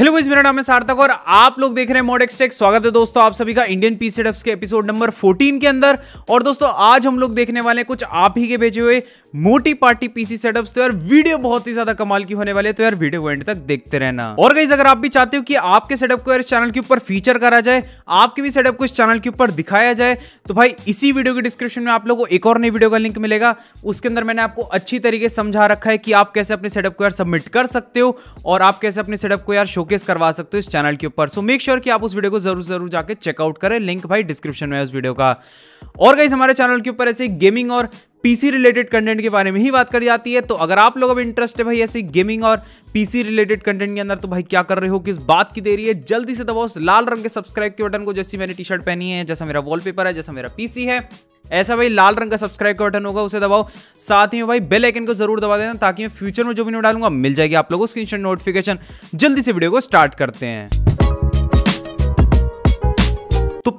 hello guys मेरा नाम है सार्थक और आप लोग देख रहे हैं मॉड एक्सटेक स्वागत है दोस्तों आप सभी का इंडियन पी सेटअप्स के एपिसोड नंबर 14 के अंदर और दोस्तों आज हम लोग देखने वाले कुछ आप ही के भेजे हुए मोटी पार्टी पीसी सेटअप्स तो यार वीडियो बहुत ही ज्यादा कमाल की होने वाले तो यार वीडियो एंड तक देखते रहना और गाइज अगर आप भी चाहते हो कि आपके सेटअप को यार चैनल के ऊपर फीचर करा जाए आपके भी सेटअप को इस चैनल के ऊपर दिखाया जाए तो भाई इसी वीडियो के डिस्क्रिप्शन में आप लोगों को एक और नई वीडियो का लिंक मिलेगा उसके अंदर मैंने आपको अच्छी तरीके से समझा रखा है कि आप कैसे अपने सेटअप को यार सबमिट कर सकते हो और आप कैसे अपने सेटअप को यार शोकेस करवा सकते हो इस चैनल के ऊपर सो मेक श्योर कि आप उस वीडियो को जरूर जरूर जाकर चेकआउट करें लिंक भाई डिस्क्रिप्शन में उस वीडियो का और गाइज हमारे चैनल के ऊपर ऐसे गेमिंग और पीसी रिलेटेड कंटेंट के बारे में ही बात करी जाती है तो अगर आप लोग अभी इंटरेस्ट है भाई ऐसी गेमिंग और पीसी रिलेटेड कंटेंट के अंदर तो भाई क्या कर रहे हो किस बात की देरी है जल्दी से दबाओ लाल रंग के सब्सक्राइब के बटन को जैसी मैंने टी शर्ट पहनी है जैसा मेरा वॉलपेपर है जैसा मेरा पीसी है ऐसा भाई लाल रंग का सब्सक्राइब का बटन होगा उसे दबाओ साथ ही भाई बेल आइकन को जरूर दबा देना ताकि मैं फ्यूचर में जो भी वीडियो डालूंगा मिल जाएगी आप लोगों को स्क्रीनशॉट नोटिफिकेशन जल्दी से वीडियो को स्टार्ट करते हैं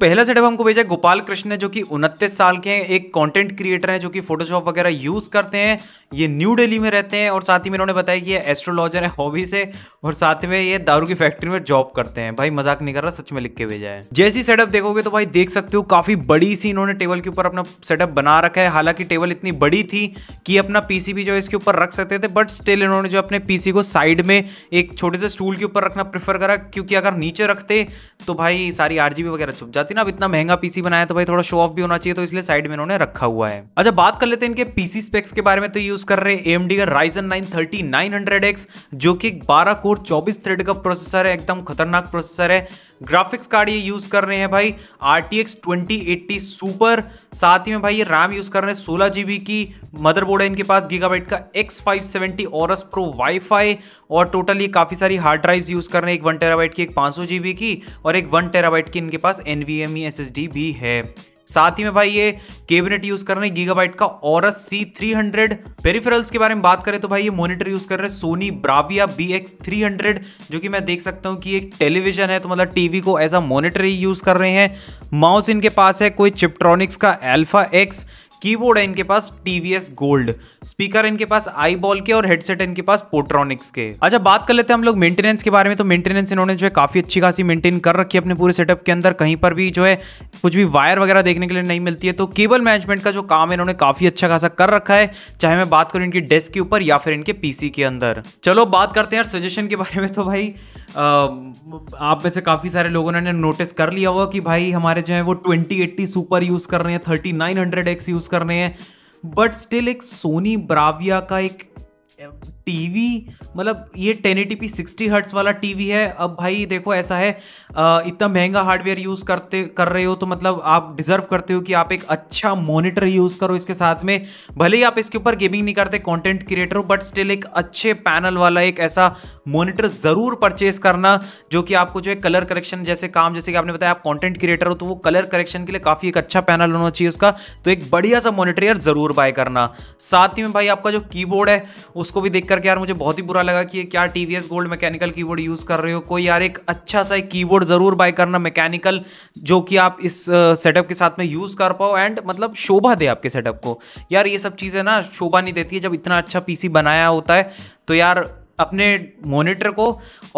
पहला सेटअप हमको भेजा है गोपाल कृष्ण ने जो कि उनतीस साल के हैं एक कंटेंट क्रिएटर हैं जो कि फोटोशॉप वगैरह यूज़ करते हैं ये न्यू दिल्ली में रहते हैं और साथ ही में इन्होंने बताया कि ये एस्ट्रोलॉजर है हॉबी से और साथ में ये दारू की फैक्ट्री में जॉब करते हैं भाई मजाक नहीं कर रहा सच में लिख के भेजा है जैसी सेटअप देखोगे तो भाई देख सकते हो काफ़ी बड़ी सी इन्होंने टेबल के ऊपर अपना सेटअप बना रखा है हालांकि टेबल इतनी बड़ी थी कि अपना भी जो है इसके ऊपर रख सकते थे बट स्टिल इन्होंने जो अपने पीसी को साइड में एक छोटे से स्टूल के ऊपर रखना प्रेफर करा क्योंकि अगर नीचे रखते तो भाई सारी आरजीबी वगैरह छुप जाती थी ना अब इतना महंगा पीसी बनाया तो भाई थोड़ा शो ऑफ भी होना चाहिए तो इसलिए साइड में इन्होंने रखा हुआ है अच्छा बात कर लेते हैं इनके पीसी स्पेक्स के बारे में तो यूज कर रहे एम डी का Ryzen nine thirty nine hundred X जो कि बारह कोर चौबीस थ्रेड का प्रोसेसर है एकदम खतरनाक प्रोसेसर है ग्राफिक्स कार्ड ये यूज़ कर रहे हैं भाई R T X twenty eighty super साथ ही में भाई ये रैम यूज़ कर रहे हैं सोलह जी बी की मदरबोर्ड है इनके पास गीगाबाइट का X five seventy Aorus Pro WiFi और टोटल ये काफ़ी सारी हार्ड ड्राइव्स यूज़ कर रहे हैं एक वन टेराबाइट की एक पाँच सौ जी बी की और एक वन टेराबाइट की इनके पास N V M E S S D भी है साथ ही में भाई ये केबिनेट यूज कर रहे हैं गीगाबाइट का और सी थ्री हंड्रेड पेरीफरल्स के बारे में बात करें तो भाई ये मॉनिटर यूज कर रहे हैं Sony Bravia B X three hundred जो कि मैं देख सकता हूं कि एक टेलीविजन है तो मतलब टीवी को एज अ मॉनिटर ही यूज कर रहे हैं माउस इनके पास है कोई चिप्ट्रॉनिक्स का एल्फा एक्स कीबोर्ड है इनके पास टीवीएस गोल्ड स्पीकर इनके पास आई बॉल के और हेडसेट इनके पास पोट्रॉनिक्स के अच्छा बात कर लेते हैं हम लोग मेंटेनेंस के बारे में तो मेंटेनेंस इन्होंने जो है काफी अच्छी खासी मेंटेन कर रखी है अपने पूरे सेटअप के अंदर कहीं पर भी जो है कुछ भी वायर वगैरह देखने के लिए नहीं मिलती है तो केबल मैनेजमेंट का जो काम है इन्होंने काफी अच्छा खासा कर रखा है चाहे मैं बात करूँ इनकी डेस्क के ऊपर या फिर इनके पीसी के अंदर चलो बात करते हैं सजेशन के बारे में तो भाई आप में से काफ़ी सारे लोगों ने नोटिस कर लिया होगा कि भाई हमारे जो है वो ट्वेंटी एट्टी सुपर यूज़ कर रहे हैं thirty nine hundred X use कर रहे हैं बट स्टिल एक सोनी ब्राविया का एक टीवी मतलब ये ten eighty P sixty hertz वाला टीवी है अब भाई देखो ऐसा है इतना महंगा हार्डवेयर यूज़ करते कर रहे हो तो मतलब आप डिज़र्व करते हो कि आप एक अच्छा मॉनिटर यूज़ करो इसके साथ में भले ही आप इसके ऊपर गेमिंग नहीं करते कंटेंट क्रिएटर हो बट स्टिल एक अच्छे पैनल वाला एक ऐसा मॉनिटर ज़रूर परचेस करना जो कि आपको जो है कलर करेक्शन जैसे काम जैसे कि आपने बताया आप कॉन्टेंट क्रिएटर हो तो वो कलर करेक्शन के लिए काफ़ी एक अच्छा पैनल होना चाहिए उसका तो एक बढ़िया सा मोनिटर यार ज़रूर बाय करना साथ ही में भाई आपका जो कीबोर्ड है उसको भी देख करके यार मुझे बहुत ही बुरा लगा कि क्या TVS gold mechanical keyboard use कर रहे हो कोई यार एक अच्छा सा एक कीबोर्ड ज़रूर बाय करना मैकेनिकल जो कि आप इस सेटअप के साथ में यूज़ कर पाओ एंड मतलब शोभा दे आपके सेटअप को यार ये सब चीज़ें ना शोभा नहीं देती है जब इतना अच्छा पीसी बनाया होता है तो यार अपने मॉनिटर को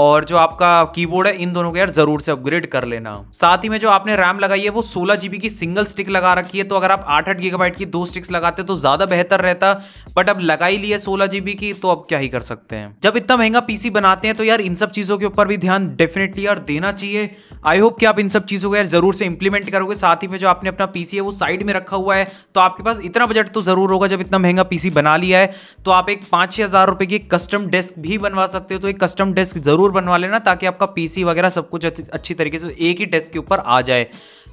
और जो आपका कीबोर्ड है इन दोनों को यार ज़रूर से अपग्रेड कर लेना साथ ही में जो आपने रैम लगाई है वो सोलह जीबी की सिंगल स्टिक लगा रखी है तो अगर आप आठ आठ गीगाबाइट की दो स्टिक्स लगाते तो ज़्यादा बेहतर रहता बट अब लगाई ली है सोलह जीबी की तो अब क्या ही कर सकते हैं जब इतना महंगा पीसी बनाते हैं तो यार इन सब चीज़ों के ऊपर भी ध्यान डेफिनेटली यार देना चाहिए आई होप कि आप इन सब चीज़ों को यार ज़रूर से इंप्लीमेंट करोगे साथ ही में जो आपने अपना पीसी है वो साइड में रखा हुआ है तो आपके पास इतना बजट तो ज़रूर होगा जब इतना महंगा पीसी बना लिया है तो आप एक पाँच छः हज़ार रुपये की कस्टम डेस्क भी ही बनवा सकते हो तो एक कस्टम डेस्क ज़रूर बनवा लेना ताकि आपका पीसी वगैरह सब कुछ अच्छी तरीके से एक ही डेस्क के ऊपर आ जाए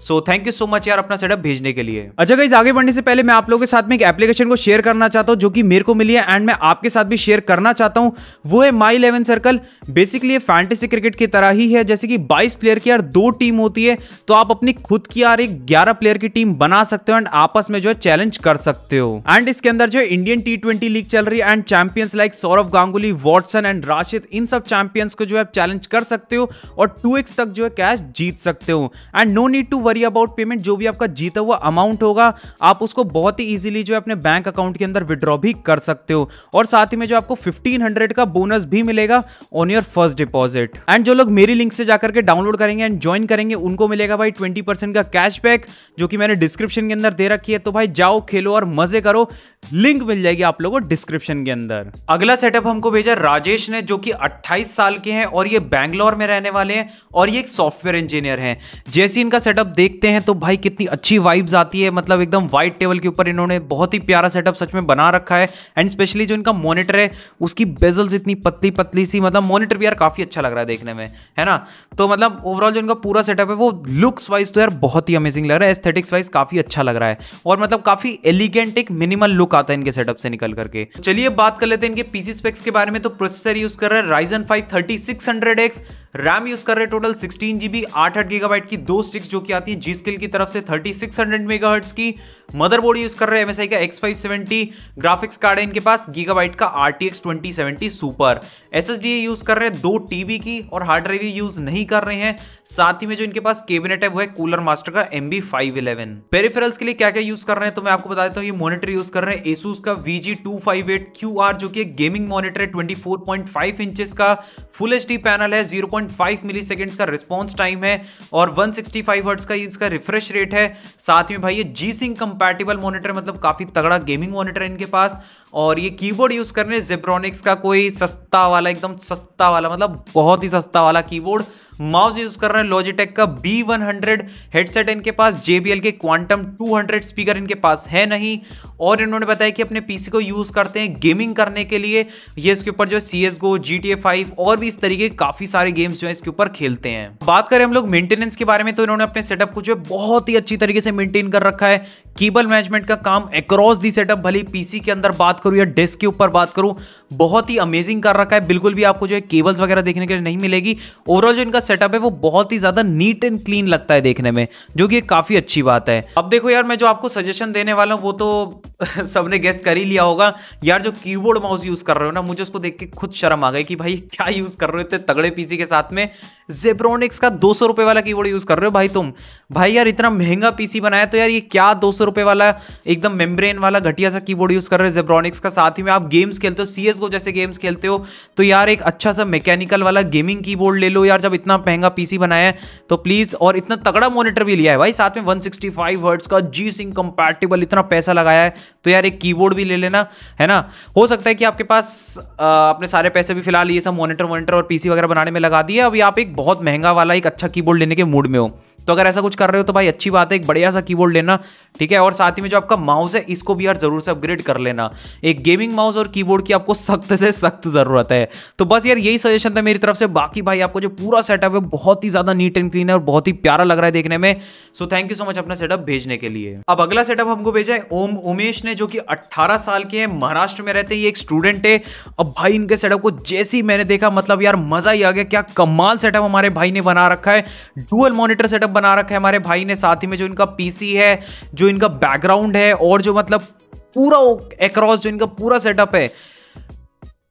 so thank you so much यार अपना सेटअप भेजने के लिए अच्छा गाइज आगे बढ़ने से पहले मैं आप लोगों के साथ में एक एप्लीकेशन को शेयर करना चाहता हूँ जो कि मेरे को मिली है एंड मैं आपके साथ भी शेयर करना चाहता हूँ वो है माई इलेवन सर्कल बेसिकली ये फैंटेसी क्रिकेट की तरह ही है जैसे कि 22 प्लेयर की यार दो टीम होती है तो आप अपनी खुद की यार एक ग्यारह प्लेयर की टीम बना सकते हो एंड आपस में जो है चैलेंज कर सकते हो एंड इसके अंदर जो इंडियन टी लीग चल रही है and champions like Sourav Ganguly what Watson and Rashid इन सब चैंपियंस को जो है चैलेंज कर सकते हो और टू एक्स तक जो है कैश जीत सकते हो and no need to worry about payment जो भी आपका जीता हुआ अमाउंट होगा आप उसको बहुत ही ईजिली जो है अपने बैंक अकाउंट के अंदर विड्रॉ भी कर सकते हो और साथ ही में जो आपको फिफ्टीन हंड्रेड का बोनस भी मिलेगा on your first deposit and जो लोग मेरी लिंक से जाकर के डाउनलोड करेंगे एंड ज्वाइन करेंगे उनको मिलेगा भाई ट्वेंटी का कैशबैक जो कि मैंने डिस्क्रिप्शन के अंदर दे रखी है तो भाई जाओ खेलो और मजे करो लिंक मिल जाएगी आप लोगों को डिस्क्रिप्शन के अंदर अगला सेटअप हमको भेजा राजेश ने जो कि 28 साल के हैं और ये बैंगलोर में रहने वाले हैं और ये एक सॉफ्टवेयर इंजीनियर हैं जैसे इनका सेटअप देखते हैं तो भाई कितनी अच्छी वाइब्स आती है मतलब एकदम वाइट टेबल के ऊपर इन्होंने बहुत ही प्यारा सेटअप सच में बना रखा है एंड स्पेशली जो इनका मोनिटर है उसकी बेजल्स इतनी पतली पतली सी मतलब मोनिटर भी यार काफ़ी अच्छा लग रहा है देखने में है ना तो मतलब ओवरऑल जो इनका पूरा सेटअप है वो लुक्स वाइज तो यार बहुत ही अमेजिंग लग रहा है एस्थेटिक्स वाइज काफ़ी अच्छा लग रहा है और मतलब काफ़ी एलिगेंट एक मिनिमल लुक लुक आता है इनके सेटअप से निकल करके चलिए बात कर लेते हैं इनके पीसी स्पेक्स के बारे में तो प्रोसेसर यूज कर रहा है Ryzen five thirty six hundred X RAM use कर रहे टोटल सिक्सटीन जीबी आठ आठ गीगाबाइट की दो स्टिक्स जो कि आती है जी स्किल की तरफ से थर्टी सिक्स हंड्रेड मेगाहर्ट्स की मदरबोर्ड यूज कर रहे हैं एमएसआई का X five seventy graphics card है इनके पास गीगाबाइट का R T X twenty seventy super S S D use कर रहे हैं दो टीबी की और हार्ड ड्राइव यूज नहीं कर रहे हैं साथ ही में जो इनके पास कैबिनेट है वो है कूलर मास्टर का M B five eleven peripherals के लिए क्या क्या यूज कर रहे हैं तो मैं आपको बता देता हूँ ये मॉनिटर यूज कर रहे हैं एसूस का V G two five eight Q R जो कि गेमिंग मॉनिटर है twenty four point five inches का फुल एच डी पैनल है जीरो 1.5 मिलीसेकंड्स का रिस्पॉन्स टाइम है और 165 सिक्सटी हर्ट्स का इसका रिफ्रेश रेट है साथ में भाई ये जी सिंग कंपैटिबल मॉनिटर मतलब काफ़ी तगड़ा गेमिंग मॉनिटर है इनके पास और ये कीबोर्ड यूज़ करने जेब्रॉनिक्स का कोई सस्ता वाला एकदम सस्ता वाला मतलब बहुत ही सस्ता वाला कीबोर्ड माउस यूज कर रहे हैं लॉजिटेक का बी वन हंड्रेड हेडसेट इनके पास जेबीएल के क्वांटम टू हंड्रेड स्पीकर इनके पास है नहीं और इन्होंने बताया कि अपने पीसी को यूज करते हैं गेमिंग करने के लिए ये इसके ऊपर जो है सी एस गो और भी इस तरीके के काफी सारे गेम्स जो है इसके ऊपर खेलते हैं बात करें हम लोग मेंटेनेंस के बारे में तो इन्होंने अपने सेटअप को जो है बहुत ही अच्छी तरीके से मेंटेन कर रखा है कीबल मैनेजमेंट का काम अक्रॉस दी सेटअप भले पीसी के अंदर बात करूं या डेस्क के ऊपर बात करूं बहुत ही अमेजिंग कर रखा है बिल्कुल भी आपको जो है केबल्स वगैरह देखने के लिए नहीं मिलेगी ओवरऑल जो इनका सेटअप है वो बहुत ही ज्यादा नीट एंड क्लीन लगता है देखने में जो कि काफी अच्छी बात है अब देखो यार मैं जो आपको सजेशन देने वाला हूँ वो तो सबने गेस कर ही लिया होगा यार जो कीबोर्ड माउस यूज कर रहे हो ना मुझे उसको देख के खुद शर्म आ गई कि भाई क्या यूज कर रहे हो इतने तगड़े पीसी के साथ में जेब्रोनिक्स का दो सौ रुपये वाला कीबोर्ड यूज कर रहे हो भाई तुम भाई यार इतना महंगा पीसी बनाया तो यार ये क्या दो सौ रुपये वाला एकदम मेम्ब्रेन वाला घटिया सा कीबोर्ड यूज कर रहे हो जेब्रोनिक्स का साथ ही में आप गेम्स खेलते हो सी जैसे गेम्स खेलते हो तो यार एक अच्छा सा मैकेनिकल वाला गेमिंग कीबोर्ड ले लो यार जब इतना इतना महंगा पीसी बनाया है तो प्लीज़ और इतना तगड़ा मॉनिटर भी लिया है भाई साथ में 165 सिक्सटी का जी सिंह कंपैटिबल इतना पैसा लगाया है तो यार एक कीबोर्ड भी ले लेना है ना हो सकता है कि आपके पास अपने सारे पैसे भी फिलहाल ये सब मॉनिटर वॉनिटर और पीसी वगैरह बनाने में लगा दिए अभी आप एक बहुत महंगा वाला एक अच्छा कीबोर्ड लेने के मूड में हो तो अगर ऐसा कुछ कर रहे हो तो भाई अच्छी बात है एक बढ़िया सा कीबोर्ड लेना ठीक है और साथ ही में जो आपका माउस है इसको भी यार जरूर से अपग्रेड कर लेना एक गेमिंग माउस और कीबोर्ड की आपको सख्त से सख्त जरूरत है तो बस यार यही सजेशन था मेरी तरफ से बाकी भाई आपको जो पूरा सेटअप है बहुत ही ज्यादा नीट एंड क्लीन है और बहुत ही प्यारा लग रहा है देखने में so thank you so much अपना सेटअप भेजने के लिए अब अगला सेटअप हमको भेजा है ओम उमेश ने जो कि अट्ठारह साल के हैं महाराष्ट्र में रहते ये एक स्टूडेंट है अब भाई इनके सेटअप को जैसे ही मैंने देखा मतलब यार मजा ही आ गया क्या कमाल सेटअप हमारे भाई ने बना रखा है डुअल मॉनिटर सेटअप बना रखा है हमारे भाई ने साथ ही में जो इनका पीसी है जो इनका बैकग्राउंड है और जो मतलब पूरा एक्रॉस जो इनका पूरा सेटअप है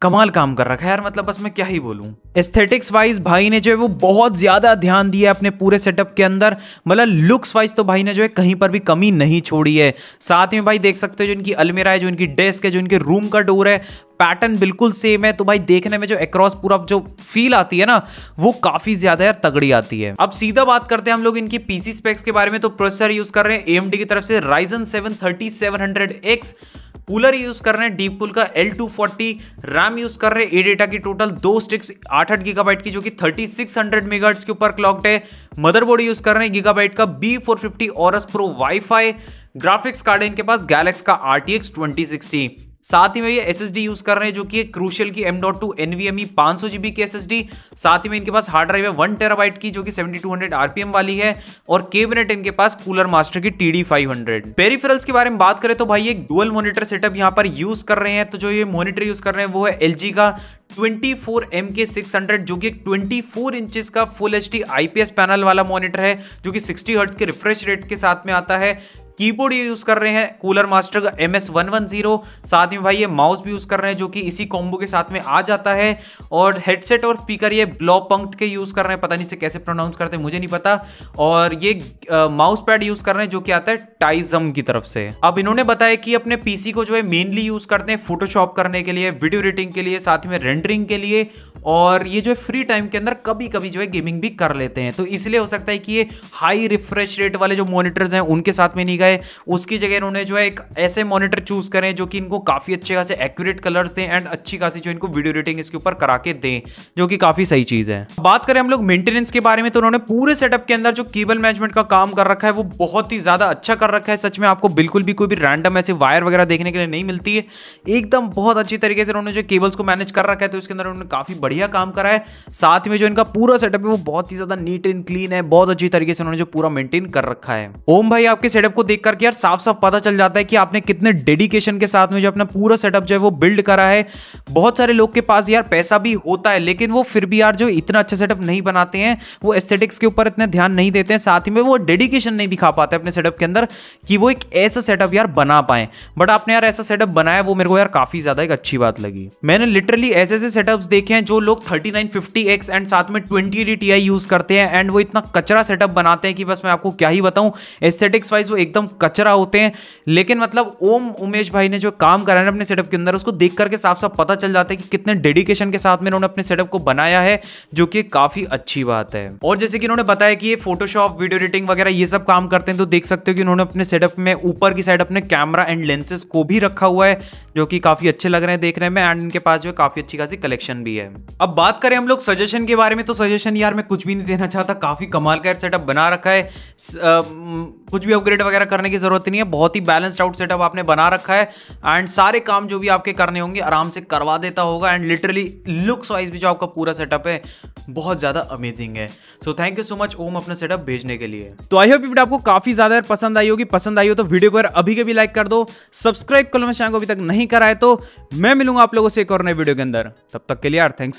कमाल काम कर रखा है यार मतलब बस मैं क्या ही बोलूं एस्थेटिक्स वाइज भाई ने जो है वो बहुत ज़्यादा ध्यान दिया अपने पूरे सेटअप के अंदर मतलब लुक्स वाइज तो भाई ने जो है कहीं पर भी कमी नहीं छोड़ी है साथ में भाई देख सकते हो जो इनकी अलमेरा है जो इनकी डेस्क है जो इनके रूम का डोर है पैटर्न बिल्कुल सेम है तो भाई देखने में जो एक्रॉस पूरा जो फील आती है ना वो काफी ज्यादा यार तगड़ी आती है अब सीधा बात करते हैं हम लोग इनकी पीसी स्पेक्स के बारे में तो प्रोसेसर यूज कर रहे हैं एम की तरफ से Ryzen seven thirty cooler use कर रहे हैं डीप कूल का L two forty RAM use कर रहे हैं ए डेटा की टोटल दो स्टिक्स आठ आठ गीगाबाइट की जो कि थर्टी सिक्स हंड्रेड मेगाट्स के ऊपर क्लॉकड है मदरबोर्ड यूज कर रहे हैं गीगाबाइट का B four fifty Aorus Pro WiFi graphics card है इनके पास गैलेक्स का R T X twenty sixty साथ ही में ये एस यूज कर रहे हैं जो कि क्रूशल की एम डॉट टू एनवीएमई पांच सौ जीबी की एस साथ ही में इनके पास हार्ड ड्राइव है वन टेराबाइट की जो कि 7200 आरपीएम वाली है और केबिनेट इनके पास कूलर मास्टर की टी डी पेरिफेरल्स के बारे में बात करें तो भाई एक डुअल मॉनिटर सेटअप यहाँ पर यूज कर रहे हैं तो जो ये मॉनिटर यूज कर रहे हैं वो है एल का 24 MK600 जो कि 24 इंचेस का full H D IPS panel वाला मॉनिटर है जो कि 60 हर्ट्ज के रिफ्रेश रेट के साथ में आता है कीबोर्ड ये यूज़ कर रहे हैं कूलर मास्टर का M S one one zero साथ में भाई ये माउस भी यूज़ कर रहे हैं जो कि इसी कॉम्बो के साथ में आ जाता है और हेडसेट और स्पीकर ये ब्लॉ पंक्ट के यूज़ कर रहे हैं पता नहीं से कैसे प्रोनाउंस करते हैं मुझे नहीं पता और ये माउस पैड यूज़ कर रहे हैं जो कि आता है टाइजम की तरफ से अब इन्होंने बताया कि अपने पीसी को जो है मेनली यूज़ करते हैं फोटोशॉप करने के लिए वीडियो एडिटिंग के लिए साथ में रेंड एंटरिंग के लिए और ये जो है फ्री टाइम के अंदर कभी कभी जो है गेमिंग भी कर लेते हैं तो इसलिए हो सकता है कि ये हाई रिफ्रेश रेट वाले जो मोनिटर्स हैं उनके साथ में नहीं गए उसकी जगह इन्होंने जो है एक ऐसे मोनिटर चूज करें जो कि इनको काफ़ी अच्छे खासे एक्यूरेट कलर्स दें एंड अच्छी खासी जो इनको वीडियो रेटिंग इसके ऊपर करा के दें जो कि काफ़ी सही चीज़ है बात करें हम लोग मेंटेनेंस के बारे में तो उन्होंने पूरे सेटअप के अंदर जो केबल मैनेजमेंट का काम कर रखा है वो बहुत ही ज़्यादा अच्छा कर रखा है सच में आपको बिल्कुल भी कोई भी रैंडम ऐसे वायर वगैरह देखने के लिए नहीं मिलती है एकदम बहुत अच्छी तरीके से उन्होंने जो केबल्स को मैनेज कर रखा है तो उसके अंदर उन्होंने काफ़ी बढ़िया काम करा है साथ में जो इनका पूरा सेटअप है वो बहुत ही ज्यादा नीट एंड क्लीन है बहुत अच्छी तरीके से उन्होंने जो पूरा मेंटेन कर रखा है ओम भाई आपके सेटअप को देख करके यार साफ साफ पता चल जाता है कि आपने कितने डेडिकेशन के साथ में जो अपना पूरा सेटअप जो है वो बिल्ड करा है बहुत सारे लोग के पास यार पैसा भी होता है लेकिन वो फिर भी यार जो इतना अच्छा सेटअप नहीं बनाते हैं वो एस्थेटिक्स के ऊपर इतना ध्यान नहीं देते हैं साथ ही में वो डेडिकेशन नहीं दिखा पाते अपने सेटअप के अंदर कि वो एक ऐसा सेटअप यार बना पाए बट आपने यार ऐसा सेटअप बनाया वो मेरे को यार काफी ज्यादा एक अच्छी बात लगी मैंने लिटरली ऐसे ऐसे सेटअप्स देखे हैं जो जो लोग 3950X एंड साथ में 20 DTI यूज़ करते हैं एंड वो इतना कचरा सेटअप बनाते हैं कि बस मैं आपको क्या ही बताऊं एस्थेटिक्स वाइज वो एकदम कचरा होते हैं लेकिन मतलब ओम उमेश भाई ने जो काम करा है अपने सेटअप के अंदर उसको देख करके साफ साफ पता चल जाता है कि कितने डेडिकेशन के साथ में उन्होंने अपने सेटअप को बनाया है जो कि काफ़ी अच्छी बात है और जैसे कि उन्होंने बताया कि ये फोटोशॉप वीडियो एडिटिंग वगैरह ये सब काम करते हैं तो देख सकते हो कि उन्होंने अपने सेटअप में ऊपर की साइड अपने कैमरा एंड लेंसेज को भी रखा हुआ है जो कि काफ़ी अच्छे लग रहे हैं देखने में एंड इनके पास जो है काफ़ी अच्छी खासी कलेक्शन भी है अब बात करें हम लोग सजेशन के बारे में तो सजेशन यार मैं कुछ भी नहीं देना चाहता काफ़ी कमाल का सेटअप बना रखा है स, आ, कुछ भी अपग्रेड वगैरह करने की ज़रूरत नहीं है बहुत ही बैलेंस्ड आउट सेटअप आपने बना रखा है एंड सारे काम जो भी आपके करने होंगे आराम से करवा देता होगा एंड लिटरली लुक्स वाइज भी जो आपका पूरा सेटअप है बहुत ज़्यादा अमेजिंग है so thank you so much Om अपना सेटअप भेजने के लिए तो आई होप वीडियो आपको काफ़ी ज़्यादा पसंद आई होगी पसंद आई हो तो वीडियो को अभी के भी लाइक कर दो सब्सक्राइब लो मैं चैनल को अभी तक नहीं कराए तो मैं मिलूंगा आप लोगों से एक और नए वीडियो के अंदर तब तक के लिए यार थैंक्स